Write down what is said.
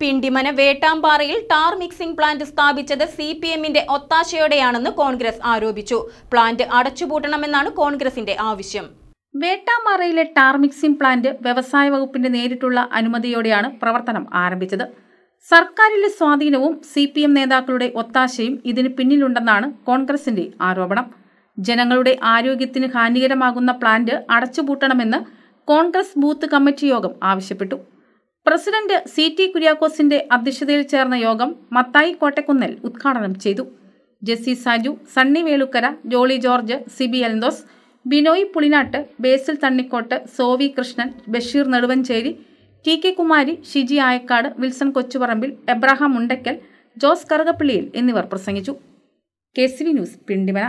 പിണ്ടിമന വേട്ടാമ്പാറയിൽ tar mixing plant സ്ഥാപിച്ചത് C P എമ്മിന്റെ ഒത്താശയോടെയാണെന്ന് കോൺഗ്രസ് ആരോപിച്ചു പ്ലാന്റ് അടച്ചുപൂട്ടണമെന്നാണ് കോൺഗ്രസിന്റെ ആവശ്യം വേട്ടാമ്പാറയിലെ ടാർ മിക്സിംഗ് പ്ലാന്റ് വ്യവസായ വകുപ്പിന്റെ നേരിട്ടുള്ള അനുമതിയോടെയാണ് പ്രവർത്തനം ആരംഭിച്ചത് സർക്കാരിലെ സ്വാധീനവും സി പി എം നേതാക്കളുടെ ഒത്താശയും ഇതിന് പിന്നിലുണ്ടെന്നാണ് കോൺഗ്രസിന്റെ ആരോപണം ജനങ്ങളുടെ ആരോഗ്യത്തിന് ഹാനികരമാകുന്ന പ്ലാന്റ് അടച്ചുപൂട്ടണമെന്ന് കോൺഗ്രസ് ബൂത്ത് കമ്മിറ്റി യോഗം ആവശ്യപ്പെട്ടു പ്രസിഡന്റ് സി ടി കുര്യാക്കോസിന്റെ അധ്യക്ഷതയിൽ ചേർന്ന യോഗം മത്തായി കോട്ടക്കുന്നിൽ ഉദ്ഘാടനം ചെയ്തു ജെസ്സി സാജു സണ്ണി വേലുക്കര ജോളി ജോർജ് സിബി എൽദോസ് ബിനോയ് പുളിനാട്ട് ബേസിൽ തണ്ണിക്കോട്ട് സോവി കൃഷ്ണൻ ബഷീർ നെടുവഞ്ചേരി ടി കെ കുമാരി ഷിജി ആയക്കാട് വിൽസൺ കൊച്ചുപറമ്പിൽ എബ്രഹാം മുണ്ടക്കൽ ജോസ് കറുകപ്പിള്ളിയിൽ എന്നിവർ പ്രസംഗിച്ചു K C V news Pindimana